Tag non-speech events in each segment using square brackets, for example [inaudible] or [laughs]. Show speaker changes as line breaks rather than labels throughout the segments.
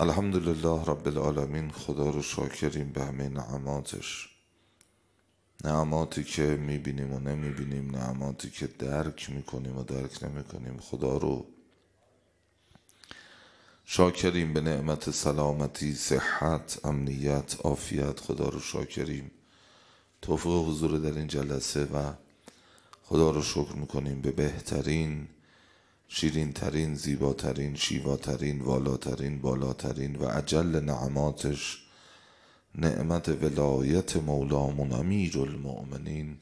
الحمدلله رب العالمین خدا رو شاکریم به همه نعماتش نعماتی که میبینیم و نمیبینیم نعماتی که درک میکنیم و درک نمیکنیم خدا رو شاکریم به نعمت سلامتی، صحت، امنیت، عافیت خدا رو شاکریم توفیق حضور در این جلسه و خدا رو شکر میکنیم به بهترین شیرین ترین، زیباترین، شیواترین، بالا بالاترین و عجل نعماتش نعمت ولایت مولامون امیر المؤمنین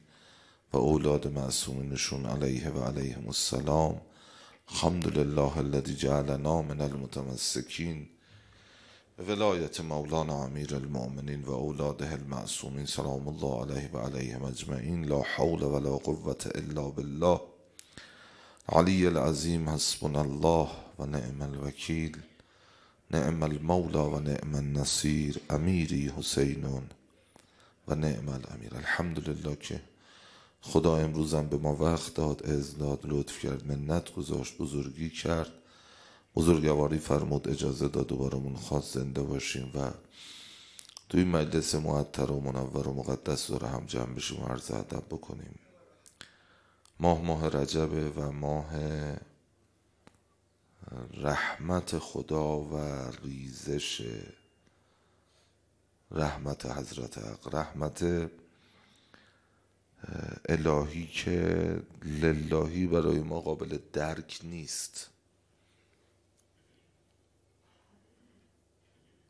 و اولاد معصومینشون علیه و علیه السلام الحمد الذی جعلنا من المتمسکین ولایت مولانا امیر المؤمنین و اولاده المعصومین سلام الله علیه و علیه لا حول ولا قوة الا بالله علی العظیم حسبنا الله و نعم الوکیل نعم المولا و نعم النصیر امیری حسینون و نعم الامیر الحمدلله که خدا امروزم به ما وقت داد از داد لطف کرد منت گذاشت بزرگی کرد بزرگواری فرمود اجازه داد و برامون خواست زنده باشیم و توی مجلس معطر و منور و مقدس داره هم جمع بشیم و عرض ادب بکنیم ماه ماه رجبه و ماه رحمت خدا و ریزش رحمت حضرت حق رحمت الهی که للهی برای ما قابل درک نیست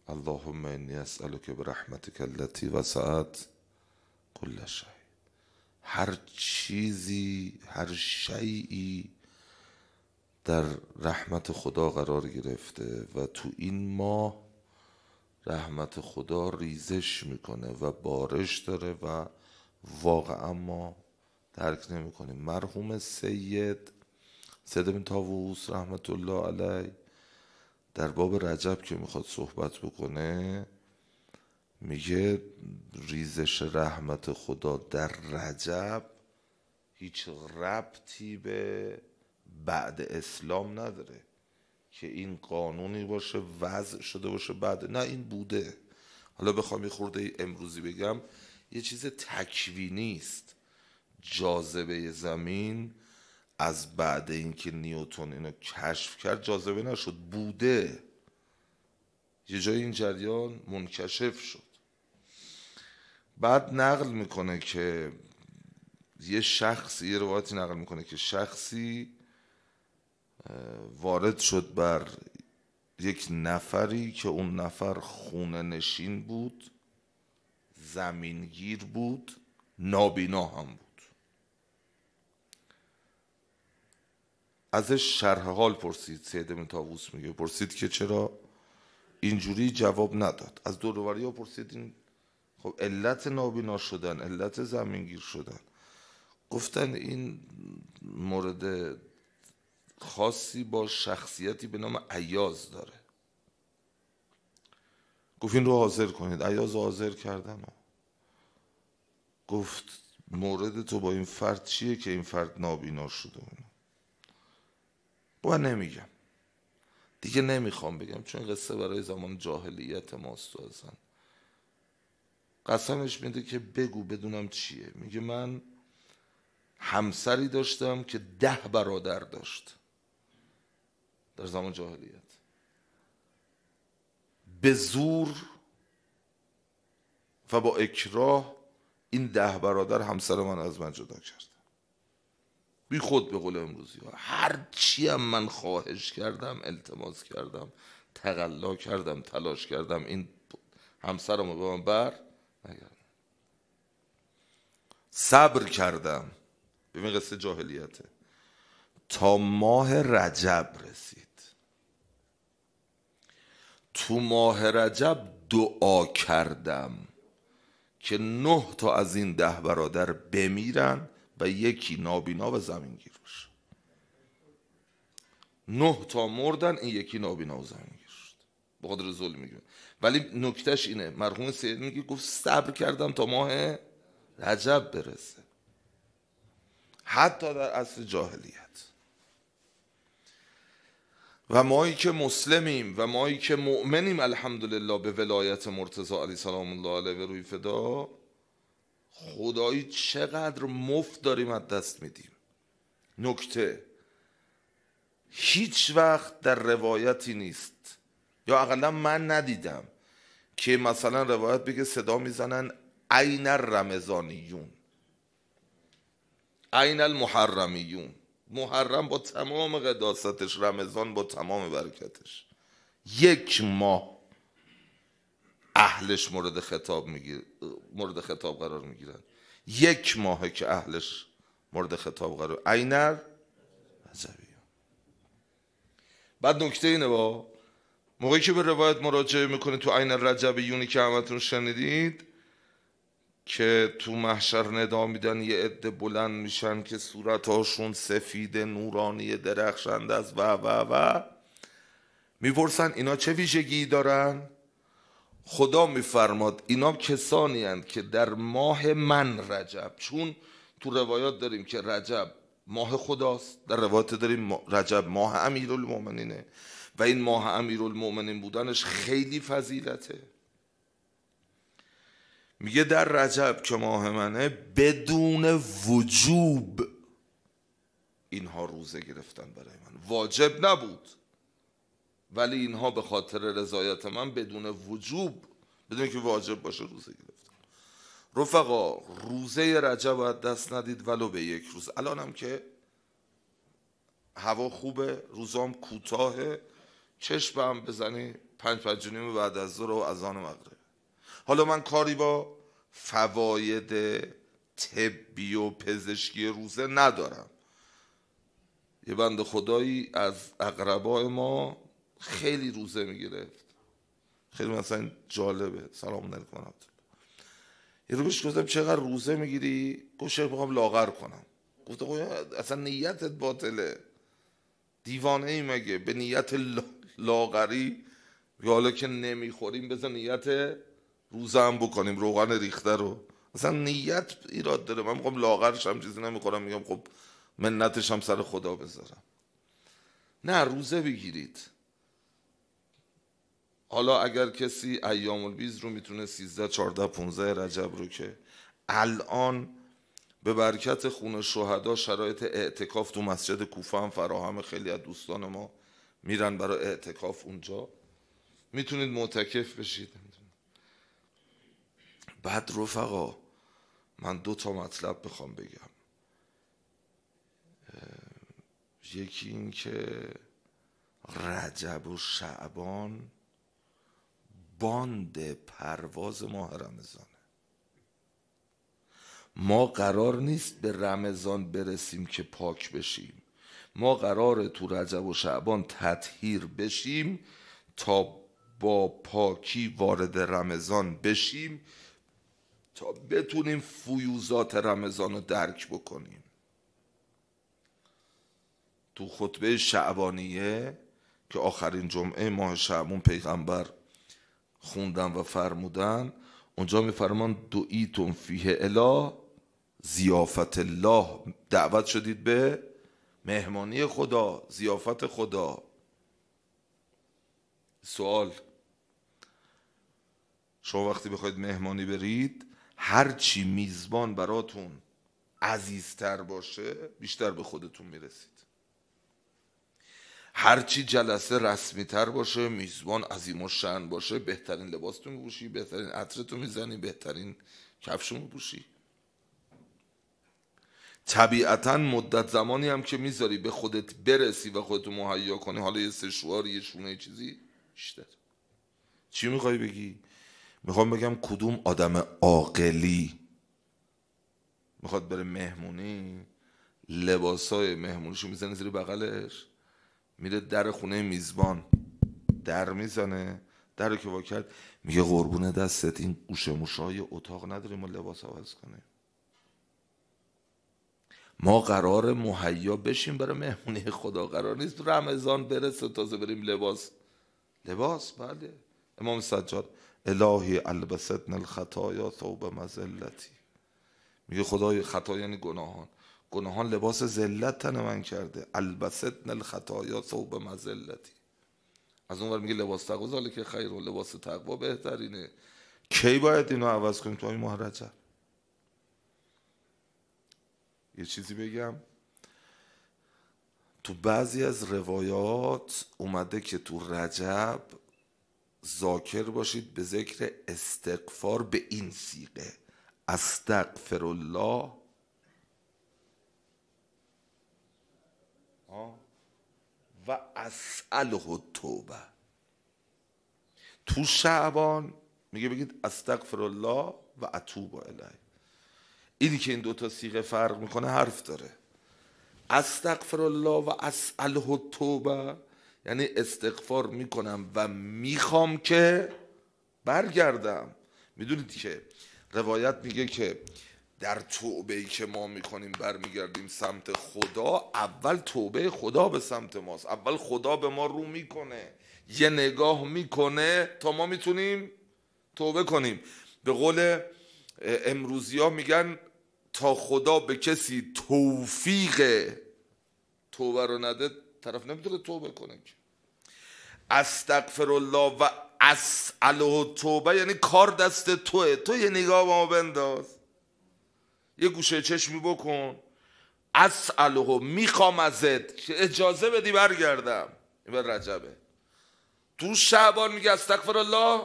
اللهم انی اسألك برحمتك کلتی وسعت كل قلشه هر چیزی هر شیعی در رحمت خدا قرار گرفته و تو این ماه رحمت خدا ریزش میکنه و بارش داره و واقعا ما درک نمیکنیم مرحوم سید سید بن تاووس رحمت الله علی در باب رجب که میخواد صحبت بکنه میگه ریزش رحمت خدا در رجب هیچ ربطی به بعد اسلام نداره که این قانونی باشه وضع شده باشه بعد نه این بوده حالا بخوام یه خورده امروزی بگم یه چیز تکوینی است جاذبه زمین از بعد اینکه نیوتن اینو کشف کرد جاذبه نشد بوده یه جای این جریان منکشف شد بعد نقل میکنه که یه شخصی یه روایتی نقل میکنه که شخصی وارد شد بر یک نفری که اون نفر خونه نشین بود زمینگیر بود نابینا هم بود ازش شرح حال پرسید سید متاوس میگه پرسید که چرا اینجوری جواب نداد از دوروری ها پرسید این خب علت نابینا شدن علت زمینگیر شدن گفتن این مورد خاصی با شخصیتی به نام عیاز داره گفت این رو حاضر کنید عیاز حاضر کردن و گفت مورد تو با این فرد چیه که این فرد نابینا شده و نمیگم دیگه نمیخوام بگم چون قصه برای زمان جاهلیت ماست و ازن قسمش میده که بگو بدونم چیه میگه من همسری داشتم که ده برادر داشت در زمان جاهلیت به زور و با اکراه این ده برادر همسر من از من جدا کرد بی خود به قول امروزی ها هر چی هم من خواهش کردم التماس کردم تقلا کردم تلاش کردم این رو به من بر صبر کردم ببین قصه جاهلیته تا ماه رجب رسید تو ماه رجب دعا کردم که نه تا از این ده برادر بمیرن و یکی نابینا و زمین گیر بشه نه تا مردن این یکی نابینا و زمین گیر شد به قدر ظلم میگه ولی نکتهش اینه مرحوم سید میگه گفت صبر کردم تا ماه رجب برسه حتی در اصل جاهلیت و مایی که مسلمیم و مایی که مؤمنیم الحمدلله به ولایت مرتضی علی سلام الله علیه و روی فدا خدایی چقدر مفت داریم از دست میدیم نکته هیچ وقت در روایتی نیست یا اقلا من ندیدم که مثلا روایت بگه صدا میزنن عین رمضانیون عین المحرمیون محرم با تمام قداستش رمضان با تمام برکتش یک ماه اهلش مورد خطاب میگیر مورد خطاب قرار میگیرن یک ماهه که اهلش مورد خطاب قرار عینر بعد نکته اینه با موقعی که به روایت مراجعه میکنه تو عین رجب یونی که همتون شنیدید که تو محشر ندا میدن یه عده بلند میشن که صورتهاشون سفید نورانی درخشند است و و و میپرسن اینا چه ویژگی دارن خدا میفرماد اینا کسانی که در ماه من رجب چون تو روایات داریم که رجب ماه خداست در روایات داریم رجب ماه امیر و این ماه امیرالمؤمنین بودنش خیلی فضیلته میگه در رجب که ماه منه بدون وجوب اینها روزه گرفتن برای من واجب نبود ولی اینها به خاطر رضایت من بدون وجوب بدون که واجب باشه روزه گرفتن رفقا روزه رجب باید دست ندید ولو به یک روز الانم که هوا خوبه روزام کوتاهه چشم هم بزنی پنج پنج و بعد از ظهر و اذان مغرب حالا من کاری با فواید طبی و پزشکی روزه ندارم یه بند خدایی از اقربای ما خیلی روزه میگرفت خیلی مثلا جالبه سلام علیکم یه رو گفتم چقدر روزه میگیری گوشه میخوام لاغر کنم گفت اصلا نیتت باطله دیوانه ای مگه به نیت لاغری یا حالا که نمیخوریم بذار نیت روزه هم بکنیم روغن ریخته رو اصلا نیت ایراد داره من میخوام لاغرش هم چیزی نمیخورم میگم خب منتش هم سر خدا بذارم نه روزه بگیرید حالا اگر کسی ایام البیز رو میتونه 13 14 15 رجب رو که الان به برکت خون شهدا شرایط اعتکاف تو مسجد کوفه هم فراهم خیلی از دوستان ما میرن برای اعتکاف اونجا میتونید معتکف بشید بعد رفقا من دو تا مطلب بخوام بگم یکی این که رجب و شعبان باند پرواز ماه رمضانه ما قرار نیست به رمضان برسیم که پاک بشیم ما قرار تو رجب و شعبان تطهیر بشیم تا با پاکی وارد رمضان بشیم تا بتونیم فیوزات رمضان رو درک بکنیم تو خطبه شعبانیه که آخرین جمعه ماه شعبون پیغمبر خوندن و فرمودن اونجا میفرمان دویتون فیه اله زیافت الله دعوت شدید به مهمانی خدا زیافت خدا سوال شما وقتی بخواید مهمانی برید هرچی میزبان براتون عزیزتر باشه بیشتر به خودتون میرسید هرچی جلسه رسمیتر باشه میزبان عظیم و شن باشه بهترین لباستون میپوشی بهترین عطرتون میزنی بهترین کفشون میپوشی طبیعتا مدت زمانی هم که میذاری به خودت برسی و خودتو مهیا کنی حالا یه سشوار یه شونه چیزی بیشتر چی میخوای بگی؟ میخوام بگم کدوم آدم عاقلی میخواد بره مهمونی لباسای مهمونیشو میزنه زیر بغلش میره در خونه میزبان در میزنه در که واکرد میگه قربون دستت این گوشه های اتاق نداریم ما لباس عوض کنیم ما قرار مهیا بشیم برای مهمونی خدا قرار نیست رمضان برسه تازه بریم لباس لباس بله امام سجاد الهی البستن الخطایا ثوب مزلتی میگه خدای خطا یعنی گناهان گناهان لباس ذلت تن من کرده البستن الخطایا ثوب مزلتی از اون میگه لباس تقوا که خیر و لباس تقوا بهترینه کی باید اینو عوض کنیم تو این یه چیزی بگم تو بعضی از روایات اومده که تو رجب ذاکر باشید به ذکر استقفار به این سیقه استغفر الله و اسأله توبه تو شعبان میگه بگید استغفر الله و اتوب الیه اینی که این دوتا سیغه فرق میکنه حرف داره استغفر الله و اسأله توبه یعنی استغفار میکنم و میخوام که برگردم میدونید که روایت میگه که در توبه که ما میکنیم برمیگردیم سمت خدا اول توبه خدا به سمت ماست اول خدا به ما رو میکنه یه نگاه میکنه تا ما میتونیم توبه کنیم به قول امروزی ها میگن تا خدا به کسی توفیق توبه رو نده طرف نمیتونه توبه کنه استغفر الله و اساله توبه یعنی کار دست توه تو یه نگاه با ما بنداز یه گوشه چشمی بکن اساله میخوام ازت که اجازه بدی برگردم این رجبه تو شعبان میگه استغفر الله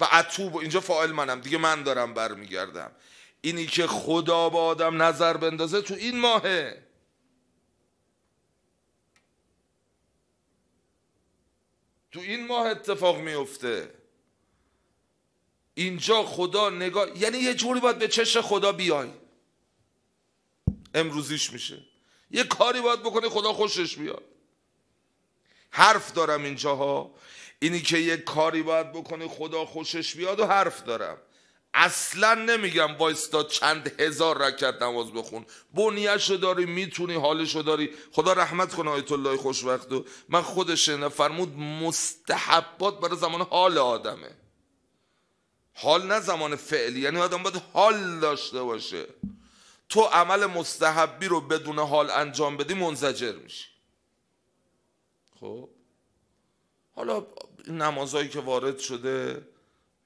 و اتوب اینجا فاعل منم دیگه من دارم برمیگردم اینی که خدا با آدم نظر بندازه تو این ماهه تو این ماه اتفاق میفته اینجا خدا نگاه یعنی یه جوری باید به چش خدا بیای امروزیش میشه یه کاری باید بکنی خدا خوشش بیاد حرف دارم اینجاها اینی که یه کاری باید بکنی خدا خوشش بیاد و حرف دارم اصلا نمیگم وایستا چند هزار رکت نماز بخون رو داری میتونی رو داری خدا رحمت کنه آیت الله خوشوقت و من خودش فرمود مستحبات برای زمان حال آدمه حال نه زمان فعلی یعنی آدم باید حال داشته باشه تو عمل مستحبی رو بدون حال انجام بدی منزجر میشی خب حالا نمازهایی که وارد شده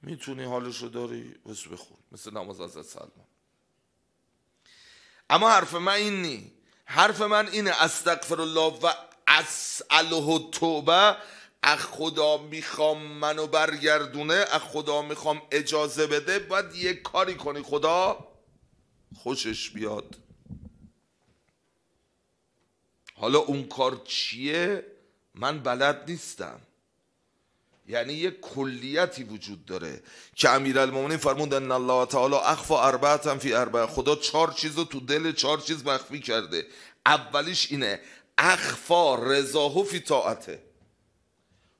میتونی حالش رو داری بس بخون مثل نماز از سلمان اما حرف من این نی حرف من اینه استغفر الله و اسأله توبه از خدا میخوام منو برگردونه از خدا میخوام اجازه بده باید یه کاری کنی خدا خوشش بیاد حالا اون کار چیه من بلد نیستم یعنی یک کلیتی وجود داره که امیرالمومنین فرمود ان الله تعالی اخفا هم فی اربع خدا چهار چیز رو تو دل چهار چیز مخفی کرده اولیش اینه اخفا رضاهو فی طاعته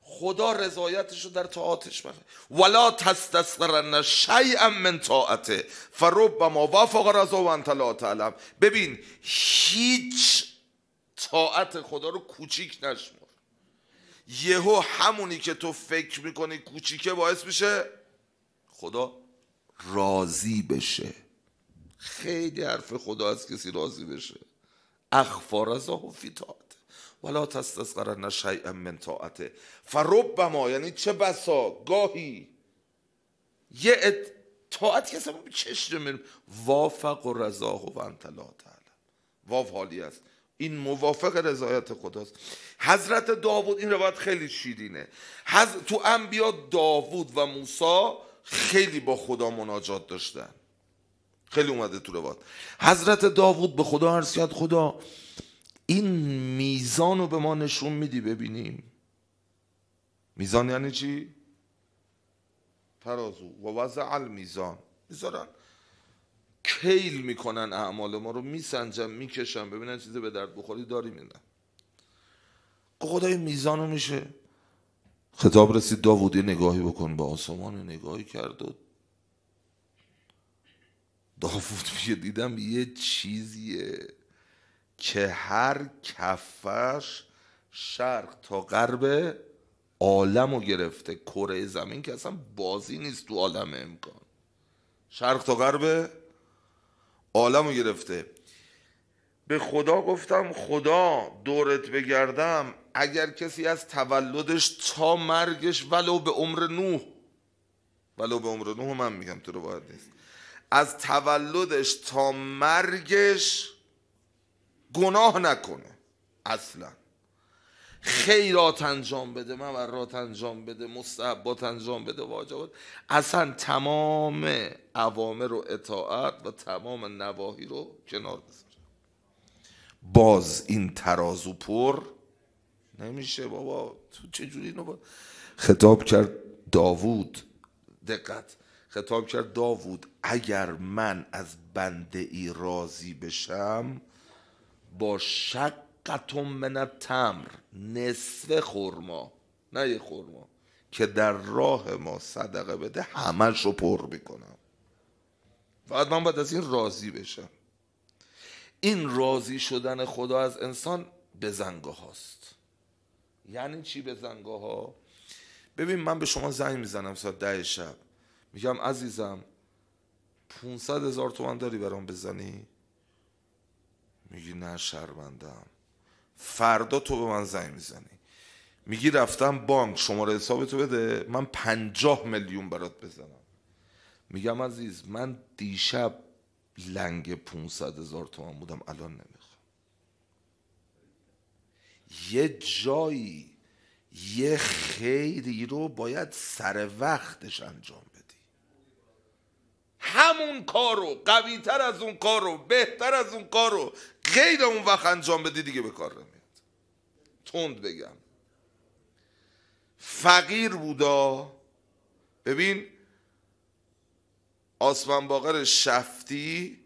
خدا رضایتش رو در طاعتش مخفی ولا تستسقرن شیئا من طاعته فرب ما وافق رضا و انت لا ببین هیچ طاعت خدا رو کوچیک نشم یهو همونی که تو فکر میکنی کوچیکه باعث میشه خدا راضی بشه خیلی حرف خدا از کسی راضی بشه اخفار از و فیتات ولا از شیئا من طاعته ما یعنی چه بسا گاهی یه ات... طاعت کسی ما به چشم وافق و رضا و انتلا تعلم واف حالی است این موافق رضایت خداست حضرت داوود این روایت خیلی شیرینه حض... تو انبیا داوود و موسا خیلی با خدا مناجات داشتن خیلی اومده تو روایت حضرت داوود به خدا عرض کرد خدا این میزان رو به ما نشون میدی ببینیم میزان یعنی چی؟ ترازو و وضع المیزان میذارن هیل میکنن اعمال ما رو میسنجن میکشن ببینن چیزی به درد بخوری داری میدن خب خدای میزانو میشه خطاب رسید داوودی نگاهی بکن به آسمان نگاهی کرد و داوود [laughs] دیدم یه چیزیه که هر کفش شرق تا غرب عالم رو گرفته کره زمین که اصلا بازی نیست تو عالم امکان شرق تا غرب عالم گرفته به خدا گفتم خدا دورت بگردم اگر کسی از تولدش تا مرگش ولو به عمر نوح ولو به عمر نوح من میگم تو رو باید نیست از تولدش تا مرگش گناه نکنه اصلا خیرات انجام بده مورات انجام بده مستحبات انجام بده واجبات اصلا تمام عوامر رو اطاعت و تمام نواهی رو کنار بذاره باز این ترازو پر نمیشه بابا تو چجوری اینو خطاب کرد داوود دقت خطاب کرد داوود اگر من از بنده ای راضی بشم با شک قطم من تمر نصف خورما نه یه خورما که در راه ما صدقه بده همش رو پر میکنم فقط من باید از این راضی بشم این راضی شدن خدا از انسان به زنگاه هاست یعنی چی به زنگه ها؟ ببین من به شما زنگ میزنم ساعت ده شب میگم عزیزم 500 هزار تومن داری برام بزنی؟ میگی نه شرمندم فردا تو به من زنگ میزنی میگی رفتم بانک شماره حساب تو بده من پنجاه میلیون برات بزنم میگم عزیز من دیشب لنگ 500 هزار تومن بودم الان نمیخوام یه جایی یه خیری رو باید سر وقتش انجام بدی همون کارو قویتر از اون کارو بهتر از اون کارو غیر اون وقت انجام بدی دیگه به کار نمیاد تند بگم فقیر بودا ببین آسمان باقر شفتی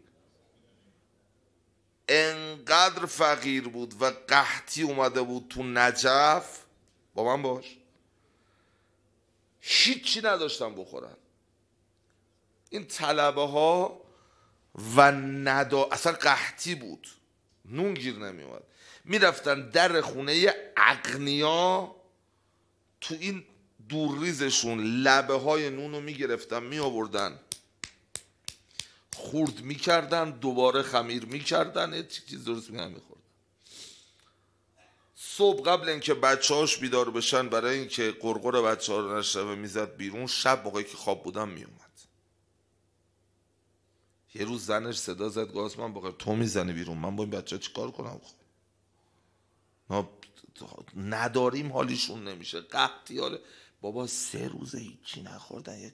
انقدر فقیر بود و قحطی اومده بود تو نجف با من باش هیچی نداشتم بخورن این طلبه ها و ندا اصلا قحطی بود نون گیر نمی می میرفتن در خونه اقنیا تو این دورریزشون لبه های نون رو می آوردن خورد میکردن دوباره خمیر میکردن چیز درست میگن میخورد صبح قبل اینکه بچه هاش بیدار بشن برای اینکه قرقر بچه ها رو می میزد بیرون شب موقعی که خواب بودن میومد یه روز زنش صدا زد گفت من بخیر تو میزنی بیرون من با این بچه چیکار کنم خب نداریم حالیشون نمیشه قحطی حاله بابا سه روز هیچی نخوردن یک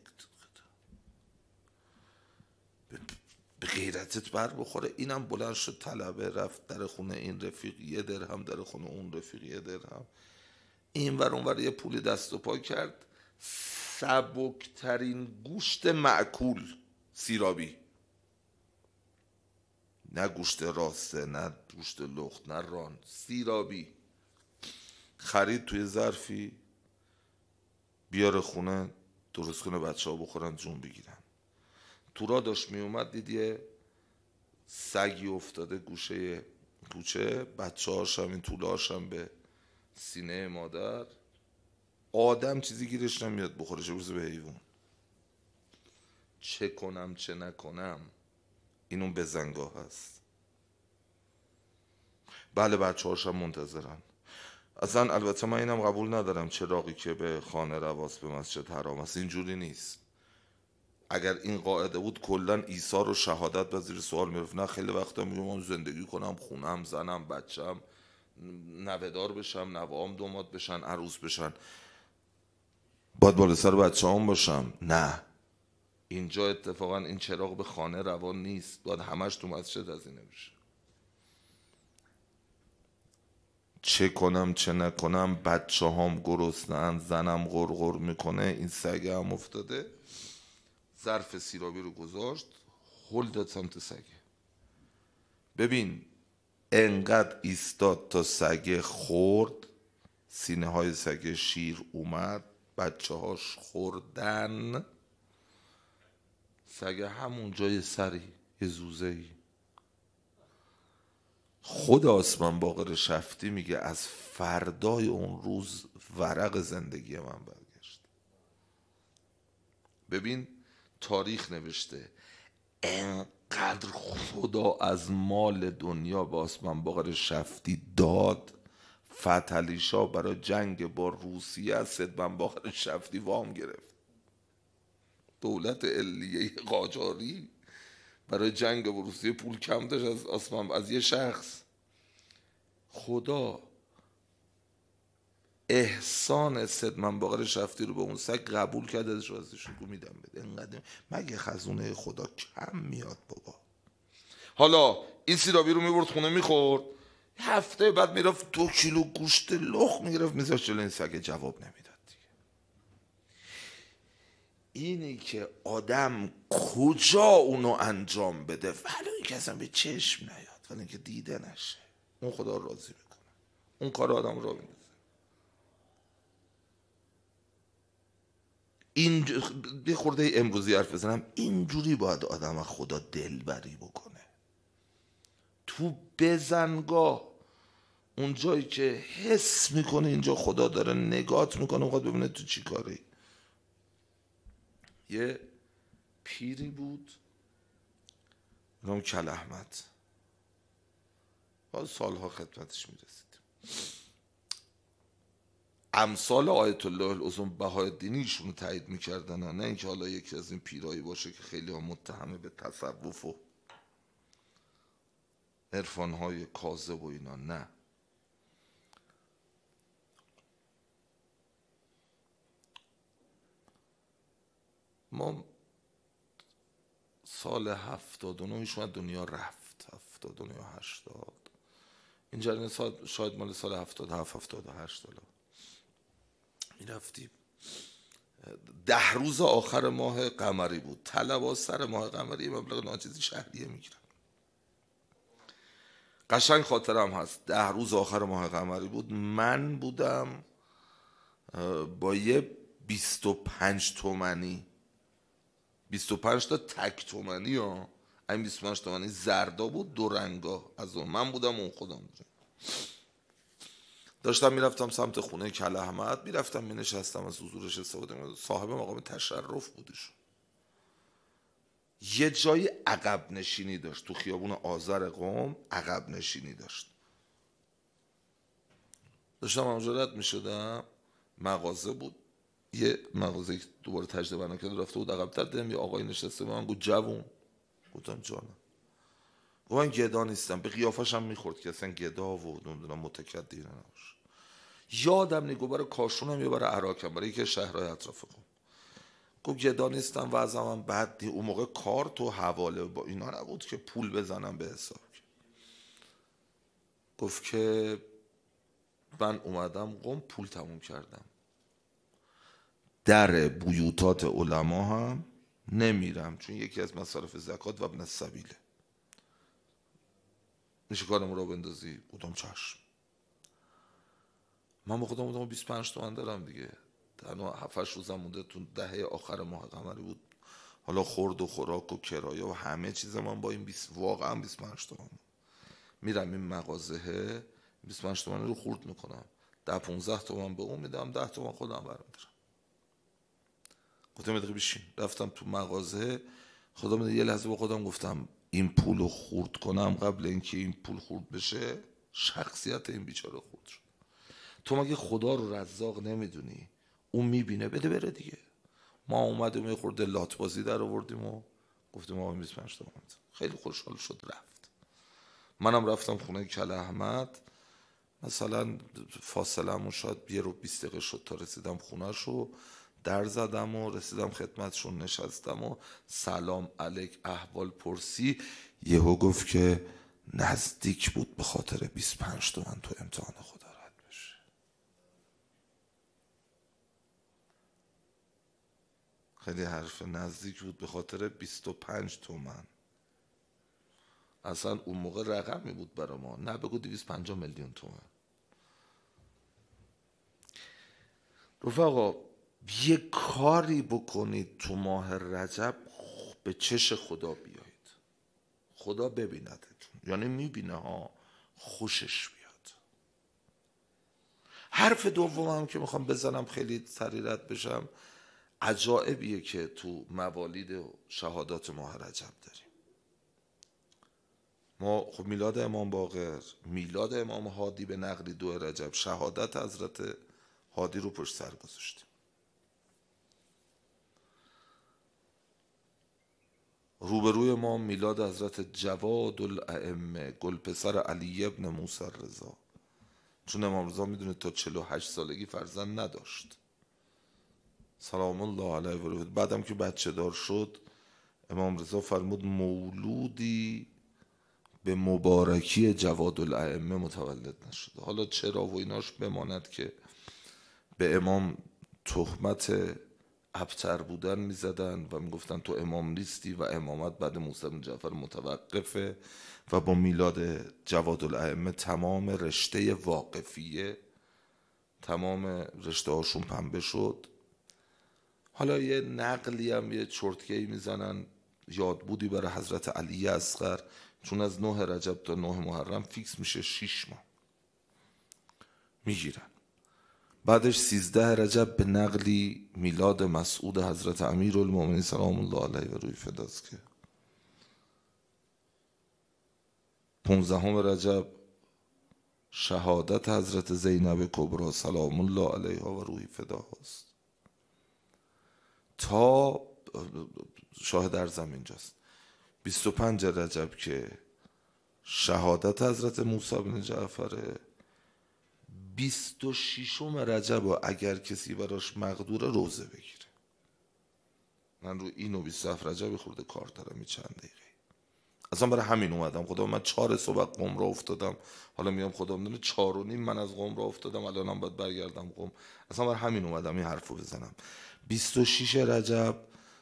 به غیرتت بر بخوره اینم بلند شد طلبه رفت در خونه این رفیق یه درهم در خونه اون رفیق یه درهم این ور اونور یه پول دست و پا کرد سبکترین گوشت معکول سیرابی نه گوشت راسته نه گوشت لخت نه ران سیرابی خرید توی ظرفی بیاره خونه درست کنه بچه ها بخورن جون بگیرن تو را داشت می اومد دید سگی افتاده گوشه کوچه بچه هم این طوله هم به سینه مادر آدم چیزی گیرش نمیاد بخورش روز به حیوان چه کنم چه نکنم این اون بزنگاه هست بله بچه هاشم منتظرن اصلا البته من اینم قبول ندارم چراقی که به خانه رواس به مسجد حرام است اینجوری نیست اگر این قاعده بود کلا ایثار رو شهادت به زیر سوال میرفت نه خیلی وقتا میگم من زندگی کنم خونم زنم بچم نوهدار بشم نوام دومات بشن عروس بشن باید بالا سر بچه هم باشم نه اینجا اتفاقا این چراغ به خانه روان نیست باید همش تو مسجد از اینه بشه چه کنم چه نکنم بچه هم گرستن زنم غرغر میکنه این سگه هم افتاده ظرف سیرابی رو گذاشت هل داد سمت سگه ببین انقدر ایستاد تا سگه خورد سینه های سگه شیر اومد بچه هاش خوردن سگه همون جای سری یه زوزه ای خود آسمان باقر شفتی میگه از فردای اون روز ورق زندگی من برگشت ببین تاریخ نوشته انقدر خدا از مال دنیا به آسمان باقر شفتی داد فتحعلی برای جنگ با روسیه از سدمن باقر شفتی وام گرفت دولت علیه قاجاری برای جنگ و پول کم داشت از آسمان از یه شخص خدا احسان صد من باقر شفتی رو به اون سگ قبول کرد ازش راستش رو میدم بده انقدر مگه خزونه خدا کم میاد بابا حالا این سیرابی رو میبرد خونه میخورد هفته بعد میرفت دو کیلو گوشت لخ میگرفت میذاشت جلو این سگ جواب نمیده اینی که آدم کجا اونو انجام بده ولی که اصلا به چشم نیاد ولی اینکه دیده نشه اون خدا راضی میکنه اون کار آدم رو میده این یه خورده امروزی حرف بزنم اینجوری باید آدم خدا دلبری بکنه تو بزنگاه اون جایی که حس میکنه اینجا خدا داره نگات میکنه میخواد ببینه تو چی کاری یه پیری بود نام کل احمد باز سالها خدمتش میرسید امثال آیت الله العظم بهای دینیشون رو تایید میکردن نه اینکه حالا یکی از این پیرایی باشه که خیلی ها متهمه به تصوف و های کاذب و اینا نه ما سال 79 ایش اومد دنیا رفت 79 یا 80 این جریان شاید مال سال 77 78 حالا می رفتیم ده روز آخر ماه قمری بود طلب سر ماه قمری مبلغ ناچیزی شهریه میگیرن قشنگ خاطرم هست ده روز آخر ماه قمری بود من بودم با یه 25 تومنی 25 تا تک تومنی ها این 25 تومنی زردا بود دو رنگا از اون من بودم اون خودم بودم داشتم میرفتم سمت خونه کل احمد میرفتم می نشستم از حضورش استفاده می صاحب مقام تشرف بودش یه جای عقب نشینی داشت تو خیابون آذر قوم عقب نشینی داشت داشتم اونجا رد می شدم مغازه بود یه مغازه که دوباره تجربه نکرده رفته بود عقبتر دیدم یه آقای نشسته به من گفت جوون گفتم جانم و من گدا نیستم به قیافش هم میخورد که اصلا گدا و نمیدونم دیره نباشه یادم نگو برای کاشونم یا برای عراقم برای یکی شهرهای اطراف کن گفت گدا نیستم و از هم بعد اون موقع کار تو حواله با اینا نبود که پول بزنم به حساب گفت که من اومدم قم پول تموم کردم در بیوتات علما هم نمیرم چون یکی از مصارف زکات و ابن سبیله میشه کارم رو بندازی بودم چشم من با خودم بودم 25 تومن دارم دیگه تنها 7 روزم مونده تو دهه آخر ماه قمری بود حالا خورد و خوراک و کرایه و همه چیز من با این 20 واقعا 25 تومن میرم این مغازه 25 تومن رو خورد میکنم ده 15 تومن به اون میدم 10 تومن خودم برمیدارم گفتم دقیقه بشین رفتم تو مغازه خدا یه لحظه با خودم گفتم این پول خورد کنم قبل اینکه این پول خورد بشه شخصیت این بیچاره خورد شد تو مگه خدا رو رزاق نمیدونی اون میبینه بده بره دیگه ما اومدیم یه خورده لات بازی در آوردیم و گفتیم آقا 25 تومن خیلی خوشحال شد رفت منم رفتم خونه کل احمد مثلا فاصله شاید یه رو 20 دقیقه شد تا رسیدم خونه در زدم و رسیدم خدمتشون نشستم و سلام علیک احوال پرسی یهو گفت که نزدیک بود به خاطر 25 تومن تو امتحان خدا رد بشه خیلی حرف نزدیک بود به خاطر 25 تومن اصلا اون موقع رقمی بود برای ما نه بگو 250 میلیون تومن رفقا یه کاری بکنید تو ماه رجب به چش خدا بیایید خدا ببیندتون یعنی میبینه ها خوشش بیاد حرف دومم که میخوام بزنم خیلی سریرت بشم عجائبیه که تو موالید شهادات ماه رجب داریم ما خب میلاد امام باقر میلاد امام هادی به نقلی دو رجب شهادت حضرت هادی رو پشت سر گذاشتیم روبروی ما میلاد حضرت جواد الائمه گلپسر علی ابن موسی رضا چون امام رضا میدونه تا 48 سالگی فرزند نداشت سلام الله علیه و بعدم که بچه دار شد امام رضا فرمود مولودی به مبارکی جواد الائمه متولد نشد حالا چرا و ایناش بماند که به امام تهمت ابتر بودن زدن و میگفتن تو امام نیستی و امامت بعد موسیم جفر جعفر متوقفه و با میلاد جواد الائمه تمام رشته واقفیه تمام رشته هاشون پنبه شد حالا یه نقلی هم یه چرتگی می میزنن یاد بودی برای حضرت علی اصغر چون از نه رجب تا نه محرم فیکس میشه شیش ماه گیرن بعدش سیزده رجب به نقلی میلاد مسعود حضرت امیر المومنی سلام الله علیه و روی فداست که 15 رجب شهادت حضرت زینب کبرا سلام الله علیه و روی فدا تا شاه در زمین جاست 25 رجب که شهادت حضرت موسی بن جعفره بیست و شیشم رجب و اگر کسی براش مقدوره روزه بگیره من رو این و بیست رجب خورده کار دارم این چند دقیقه اصلا برای همین اومدم خدا من چهار صبح قم را افتادم حالا میام خدا من چهار و نیم من از قم را افتادم هم باید برگردم قم اصلا برای همین اومدم این حرف رو بزنم 26 رجب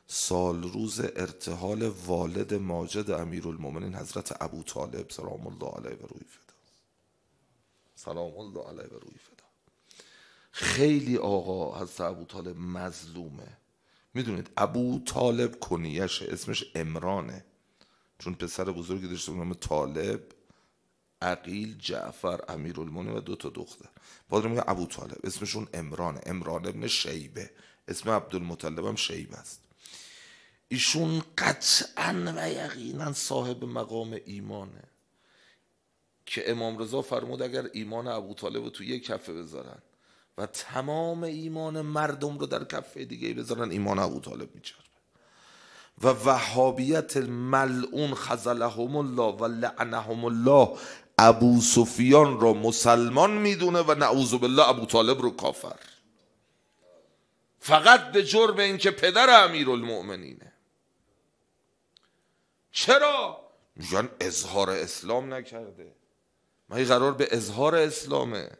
سال روز ارتحال والد ماجد امیرالمومنین حضرت ابو طالب سلام الله علیه و روی سلام الله علیه و روی فدا خیلی آقا از ابو طالب مظلومه میدونید ابو طالب کنیشه اسمش امرانه چون پسر بزرگی داشته به نام طالب عقیل جعفر امیرالمومنین و دو تا دختر بعد میگه ابو طالب اسمشون امرانه امران ابن شیبه اسم عبدالمطلب هم شیبه است ایشون قطعا و یقینا صاحب مقام ایمانه که امام رضا فرمود اگر ایمان ابو طالب رو تو یک کفه بذارن و تمام ایمان مردم رو در کفه دیگه بذارن ایمان ابو طالب میچربه و وهابیت ملعون خزلهم الله و لعنهم الله ابو سفیان را مسلمان میدونه و نعوذ بالله ابو طالب رو کافر فقط به جرم اینکه پدر المؤمنینه چرا میگن اظهار اسلام نکرده مگه قرار به اظهار اسلامه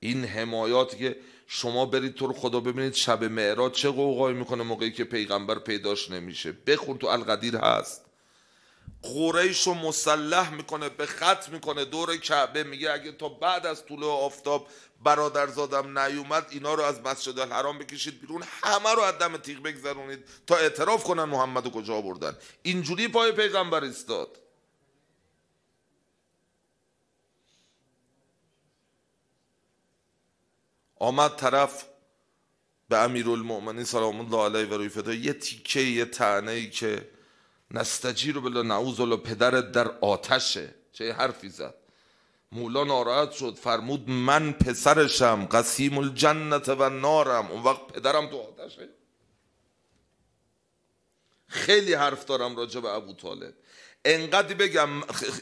این حمایات که شما برید تو رو خدا ببینید شب معراج چه قوقایی میکنه موقعی که پیغمبر پیداش نمیشه بخون تو القدیر هست قریش رو مسلح میکنه به خط میکنه دور کعبه میگه اگه تا بعد از طلوع آفتاب برادرزادم نیومد اینا رو از مسجد الحرام بکشید بیرون همه رو از دم تیغ بگذرونید تا اعتراف کنن محمد رو کجا بردن اینجوری پای پیغمبر ایستاد آمد طرف به المؤمنی سلام الله علیه و روی فدا یه تیکه یه تعنی ای که نستجی رو بلا نعوذ و پدرت در آتشه چه حرفی زد مولا ناراحت شد فرمود من پسرشم قسیم الجنت و نارم اون وقت پدرم تو آتشه خیلی حرف دارم راجع به ابو طالب انقدر بگم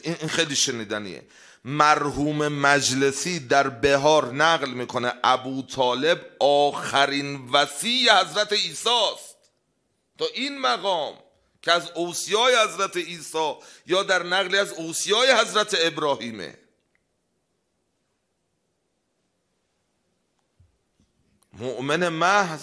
این خیلی شنیدنیه مرحوم مجلسی در بهار نقل میکنه ابو طالب آخرین وسیع حضرت ایساست تا این مقام که از اوسیای حضرت عیسی یا در نقلی از اوسیای حضرت ابراهیمه مؤمن محض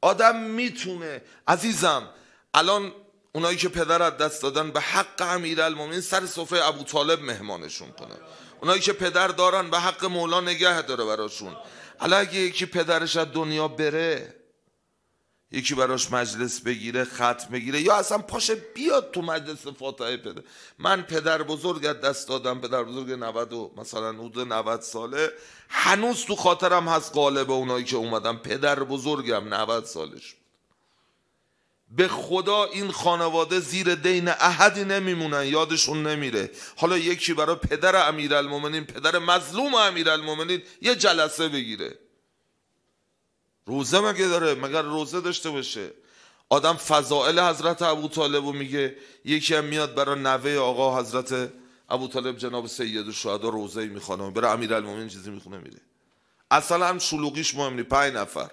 آدم میتونه عزیزم الان اونایی که پدر از دست دادن به حق امیرالمومنین سر صفحه ابو طالب مهمانشون کنه اونایی که پدر دارن به حق مولا نگه داره براشون حالا اگه یکی پدرش از دنیا بره یکی براش مجلس بگیره خط بگیره یا اصلا پاشه بیاد تو مجلس فاتحه پدر من پدر از دست دادم پدر بزرگ 90 و مثلا حدود 90 ساله هنوز تو خاطرم هست قالب اونایی که اومدم پدر بزرگم 90 سالش به خدا این خانواده زیر دین احدی نمیمونن یادشون نمیره حالا یکی برای پدر المومنین پدر مظلوم المومنین یه جلسه بگیره روزه مگه داره مگر روزه داشته باشه آدم فضائل حضرت ابو طالب و میگه یکی هم میاد برای نوه آقا حضرت ابو طالب جناب سید و شهدا روزه میخونه برای المومنین چیزی میخونه میره اصلا هم شلوغیش مهم نیست پنج نفر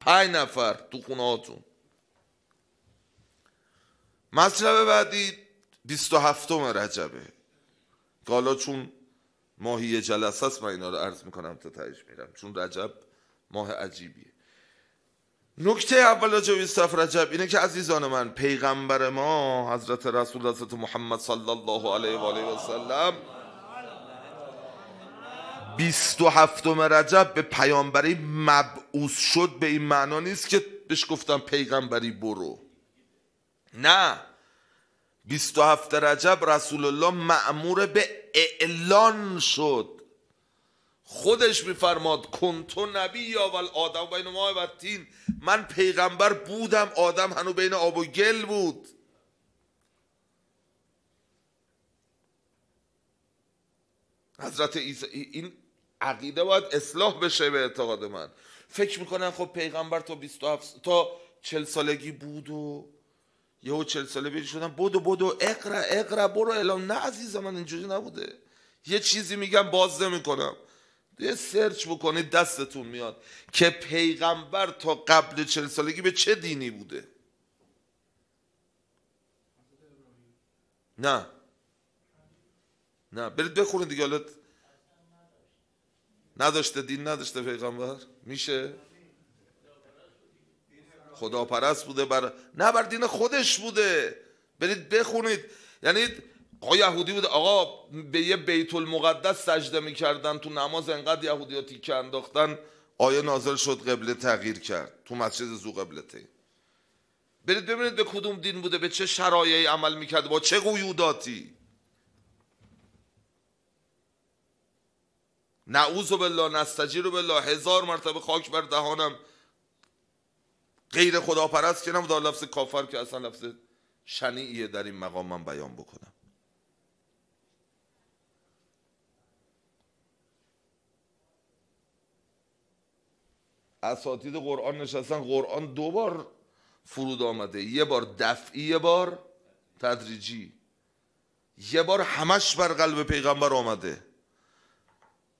پنج نفر تو خونه هاتون مطلب بعدی 27 رجبه که چون ماهی جلسه است من اینا رو عرض میکنم تا تهش میرم چون رجب ماه عجیبیه نکته اول جو یوسف رجب اینه که عزیزان من پیغمبر ما حضرت رسول حضرت محمد صلی الله علیه و آله و سلم 27 رجب به پیامبری مبعوث شد به این معنا نیست که بهش گفتم پیغمبری برو نه 27 رجب رسول الله معمور به اعلان شد خودش میفرماد کنتو نبی یا ول آدم بین ما و تین من پیغمبر بودم آدم هنو بین آب و گل بود حضرت ایسا این عقیده باید اصلاح بشه به اعتقاد من فکر میکنن خب پیغمبر تا 27 تا 40 سالگی بود و یهو چل ساله بیری شدم بدو بدو اقره اقرا برو اعلام نه عزیز من اینجوری نبوده یه چیزی میگم باز نمیکنم یه سرچ بکنید دستتون میاد که پیغمبر تا قبل چل سالگی به چه دینی بوده نه نه برید بخورید دیگه حالا نداشته دین نداشته پیغمبر میشه خداپرست بوده بر نه بر دین خودش بوده برید بخونید یعنی آقا یهودی بوده آقا به یه بیت المقدس سجده میکردن تو نماز انقدر یهودیاتی که انداختن آیه نازل شد قبله تغییر کرد تو مسجد زو قبلته برید ببینید به کدوم دین بوده به چه شرایعی عمل میکرد با چه قیوداتی نعوذ بالله نستجیر بالله هزار مرتبه خاک بر دهانم غیر خداپرست که نبود لفظ کافر که اصلا لفظ شنیعیه در این مقام من بیان بکنم اساتید قرآن نشستن قرآن دو بار فرود آمده یه بار دفعی یه بار تدریجی یه بار همش بر قلب پیغمبر آمده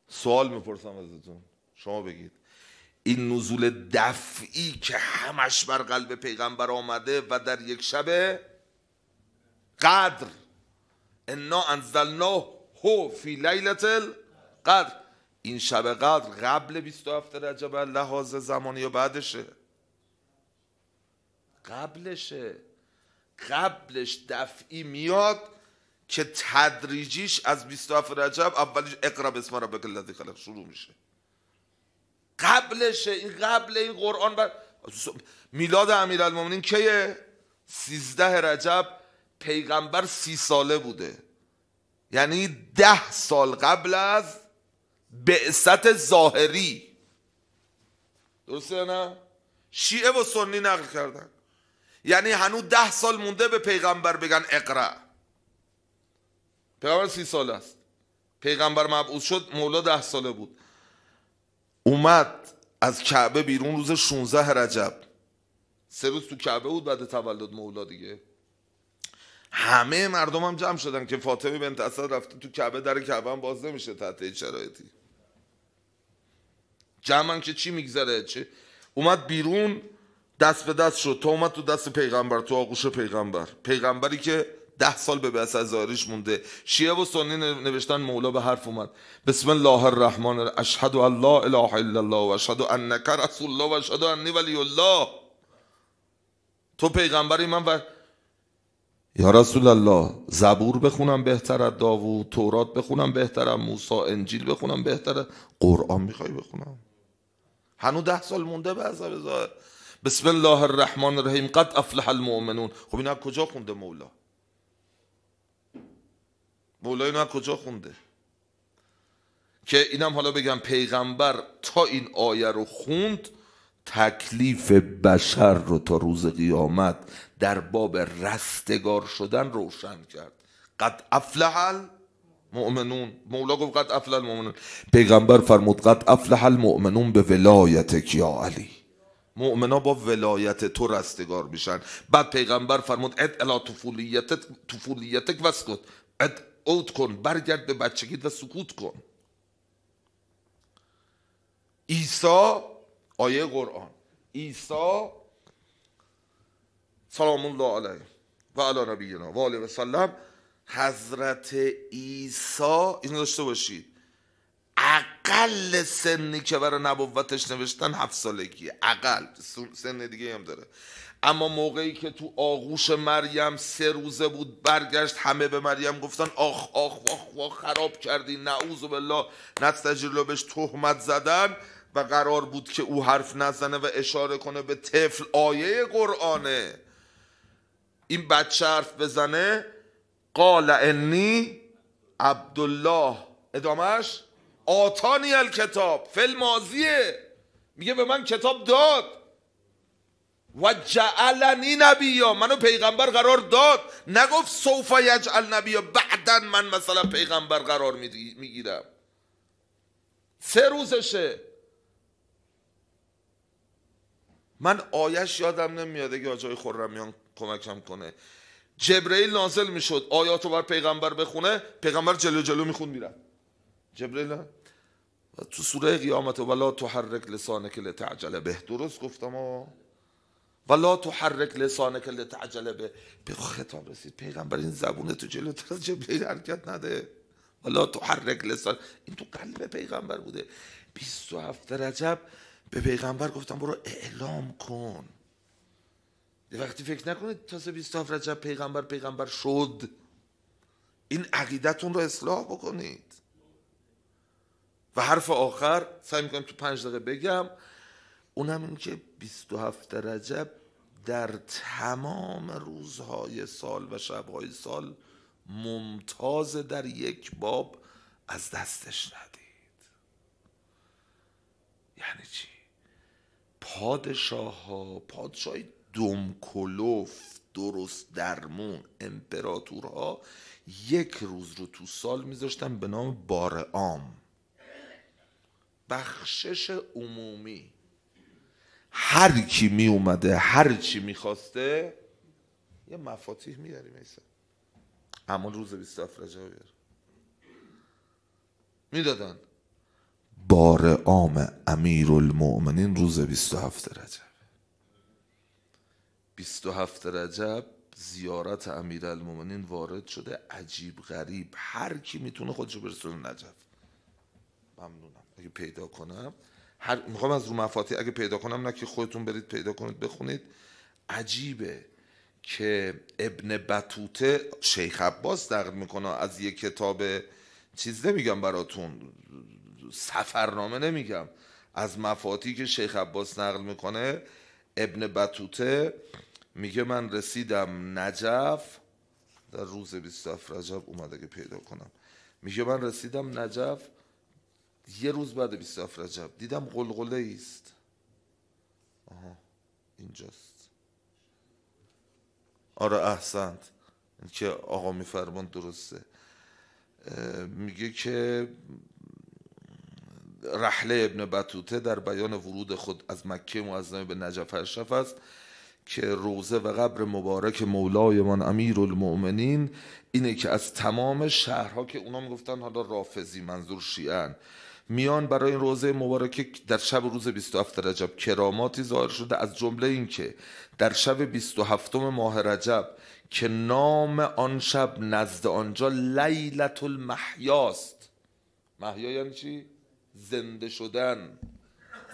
سوال میپرسم ازتون شما بگید این نزول دفعی که همش بر قلب پیغمبر آمده و در یک شب قدر انا انزلنا هو فی لیلت القدر این شب قدر قبل 27 رجب لحاظ زمانی و بعدشه قبلشه قبلش دفعی میاد که تدریجیش از 27 رجب اولش اقرب بسم ربک الذی خلق شروع میشه قبلشه این قبل این قرآن بر... میلاد امیرالمومنین کیه سیزده رجب پیغمبر سی ساله بوده یعنی ده سال قبل از بعثت ظاهری درسته نه شیعه و سنی نقل کردن یعنی هنوز ده سال مونده به پیغمبر بگن اقرا پیغمبر سی سال است پیغمبر مبعوض شد مولا ده ساله بود اومد از کعبه بیرون روز 16 رجب سه روز تو کعبه بود بعد تولد مولا دیگه همه مردم هم جمع شدن که فاطمه بنت اسد رفته تو کعبه در کعبه هم باز نمیشه تحت این شرایطی جمن که چی میگذره چه اومد بیرون دست به دست شد تو اومد تو دست پیغمبر تو آغوش پیغمبر پیغمبری که ده سال به بس از مونده شیعه و سنی نوشتن مولا به حرف اومد بسم الله الرحمن الرحیم اشهد الله لا اله الا الله و اشهد انک رسول الله و اشهد انی ولی الله تو پیغمبری من و یا رسول الله زبور بخونم بهتر از داوود تورات بخونم بهتر از موسی انجیل بخونم بهتر قرآن میخوای بخونم هنوز ده سال مونده به بس بسم الله الرحمن الرحیم قد افلح المؤمنون خب اینا کجا خونده مولا مولای اینو کجا خونده که اینم حالا بگم پیغمبر تا این آیه رو خوند تکلیف بشر رو تا روز قیامت در باب رستگار شدن روشن کرد قد افلح مؤمنون مولا گفت قد افلح المؤمنون پیغمبر فرمود قد افلح المؤمنون به ولایت یا علی مؤمنا با ولایت تو رستگار میشن بعد پیغمبر فرمود اد الا طفولیتت طفولیتک وسکت اد اوت کن برگرد به بچگی و سکوت کن عیسی آیه قرآن عیسی سلام الله علیه و علی نبینا و آله و حضرت عیسی این داشته باشید اقل سنی که برای نبوتش نوشتن هفت سالگی اقل سن دیگه هم داره اما موقعی که تو آغوش مریم سه روزه بود برگشت همه به مریم گفتن آخ آخ آخ آخ خراب کردی نعوذ بالله رو بهش تهمت زدن و قرار بود که او حرف نزنه و اشاره کنه به طفل آیه قرآنه این بچه حرف بزنه قال انی عبدالله ادامهش آتانی الکتاب فل میگه به من کتاب داد و جعلنی نبیا منو پیغمبر قرار داد نگفت سوف یجعل نبیا بعدا من مثلا پیغمبر قرار میگیرم سه روزشه من آیش یادم نمیاد اگه آجای خورمیان کمکم کنه جبرئیل نازل میشد آیاتو بر پیغمبر بخونه پیغمبر جلو جلو میخوند میره جبریل و تو سوره قیامت ولا تحرک که لتعجل به درست گفتم و لا تحرک که لتعجل به به خطاب رسید پیغمبر این زبونه تو جلو از جبریل حرکت نده لا تحرک لسان این تو قلب پیغمبر بوده 27 رجب به پیغمبر گفتم برو اعلام کن یه وقتی فکر نکنید و 27 رجب پیغمبر پیغمبر شد این عقیدتون رو اصلاح بکنید و حرف آخر سعی میکنم تو پنج دقیقه بگم اونم این که 27 رجب در تمام روزهای سال و شبهای سال ممتاز در یک باب از دستش ندید یعنی چی؟ پادشاه ها پادشاه دمکلوف درست درمون امپراتورها یک روز رو تو سال میذاشتن به نام بار عام بخشش عمومی هر کی می اومده هر چی میخواسته یه مفاتیح میداریم ایسا اما روز 27 رجب میدادن بار عام امیر المؤمنین روز 27 رجب 27 رجب زیارت امیر المؤمنین وارد شده عجیب غریب هر کی میتونه خودشو برسونه نجف ممنونم اگه پیدا کنم هر میخوام از رو مفاتی اگه پیدا کنم نه که خودتون برید پیدا کنید بخونید عجیبه که ابن بطوته شیخ عباس نقل میکنه از یه کتاب چیز نمیگم براتون سفرنامه نمیگم از مفاتی که شیخ عباس نقل میکنه ابن بطوته میگه من رسیدم نجف در روز 27 رجب اومده که پیدا کنم میگه من رسیدم نجف یه روز بعد 27 رجب دیدم قلقله است آها اینجاست آره احسند این که آقا میفرمان درسته میگه که رحله ابن بطوته در بیان ورود خود از مکه معظمه به نجف اشرف است که روزه و قبر مبارک مولایمان امیر المؤمنین اینه که از تمام شهرها که اونا میگفتن حالا رافزی منظور شیعن میان برای این روزه مبارکه در شب روز 27 رجب کراماتی ظاهر شده از جمله اینکه در شب 27 ماه رجب که نام آن شب نزد آنجا لیلت المحیاست محیا یعنی چی؟ زنده شدن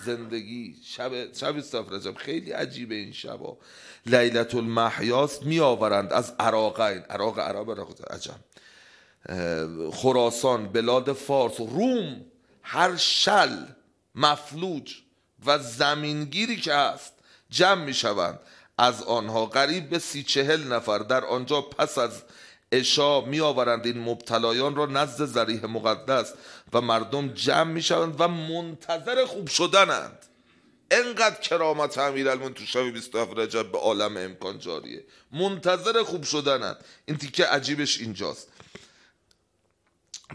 زندگی شب شب رجب خیلی عجیبه این شبا لیلت المحیاست می آورند از عراقین عراق عرب عراق عجم خراسان بلاد فارس روم هر شل مفلوج و زمینگیری که هست جمع می شوند از آنها قریب به سی چهل نفر در آنجا پس از اشا می آورند این مبتلایان را نزد زریح مقدس و مردم جمع می شوند و منتظر خوب شدنند انقدر کرامت امیرالمومنین تو شب 27 رجب به عالم امکان جاریه منتظر خوب شدنند این تیکه عجیبش اینجاست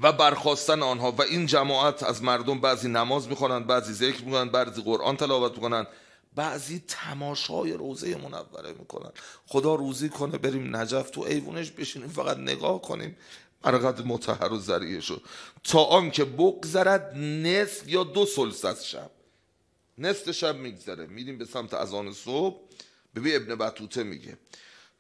و برخواستن آنها و این جماعت از مردم بعضی نماز میخوانند بعضی ذکر میکنند بعضی قرآن تلاوت میکنن، بعضی تماشای روزه منوره میکنن خدا روزی کنه بریم نجف تو ایوونش بشینیم فقط نگاه کنیم مرقد متحر و ذریعه شد تا آنکه بگذرد نصف یا دو سلس از شب نصف شب میگذره میریم به سمت آن صبح ببین ابن بطوته میگه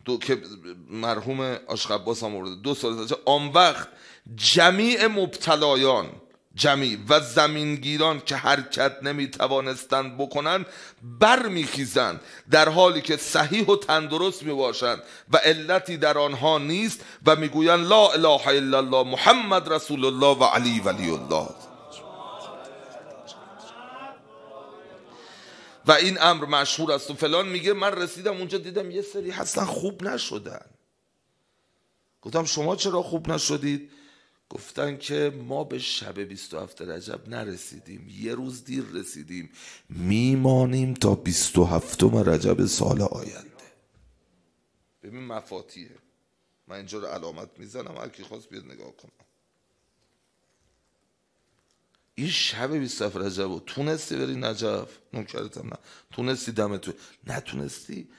دو که مرحوم آشق هم آورده دو سال آن وقت جمیع مبتلایان جمیع و زمینگیران که حرکت نمیتوانستند بکنند برمیخیزند در حالی که صحیح و تندرست باشند و علتی در آنها نیست و میگویند لا اله الا الله محمد رسول الله و علی ولی الله و این امر مشهور است و فلان میگه من رسیدم اونجا دیدم یه سری هستن خوب نشدن گفتم شما چرا خوب نشدید گفتن که ما به شب 27 رجب نرسیدیم یه روز دیر رسیدیم میمانیم تا 27 رجب سال آینده ببین مفاتیه من اینجا رو علامت میزنم هر کی خواست بیاد نگاه کنم این شب 27 رجب تونستی بری نجف نمکرتم نه تونستی دمتو نتونستی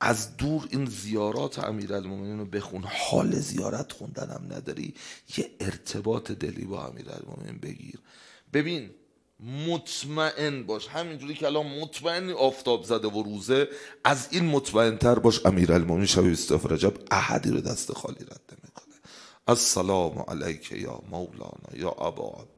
از دور این زیارات امیرالمومنین رو بخون حال زیارت خوندن هم نداری یه ارتباط دلی با امیرالمومنین بگیر ببین مطمئن باش همینجوری که الان مطمئنی آفتاب زده و روزه از این مطمئنتر تر باش امیرالمومنین شب 24 رجب احدی رو دست خالی رد نمیکنه السلام علیک یا مولانا یا ابا